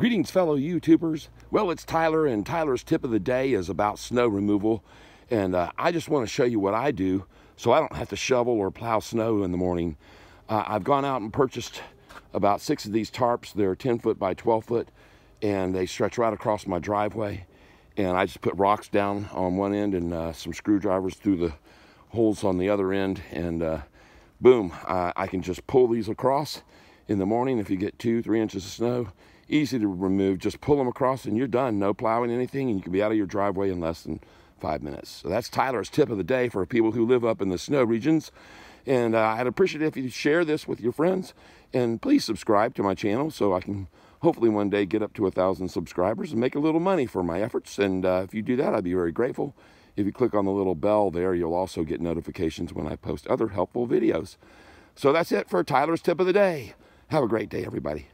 Greetings, fellow YouTubers. Well, it's Tyler, and Tyler's tip of the day is about snow removal. And uh, I just want to show you what I do so I don't have to shovel or plow snow in the morning. Uh, I've gone out and purchased about six of these tarps. They're 10 foot by 12 foot, and they stretch right across my driveway. And I just put rocks down on one end and uh, some screwdrivers through the holes on the other end. And uh, boom, I can just pull these across in the morning if you get two, three inches of snow easy to remove. Just pull them across and you're done. No plowing anything, and you can be out of your driveway in less than five minutes. So that's Tyler's tip of the day for people who live up in the snow regions. And uh, I'd appreciate it if you share this with your friends. And please subscribe to my channel so I can hopefully one day get up to a thousand subscribers and make a little money for my efforts. And uh, if you do that, I'd be very grateful. If you click on the little bell there, you'll also get notifications when I post other helpful videos. So that's it for Tyler's tip of the day. Have a great day, everybody.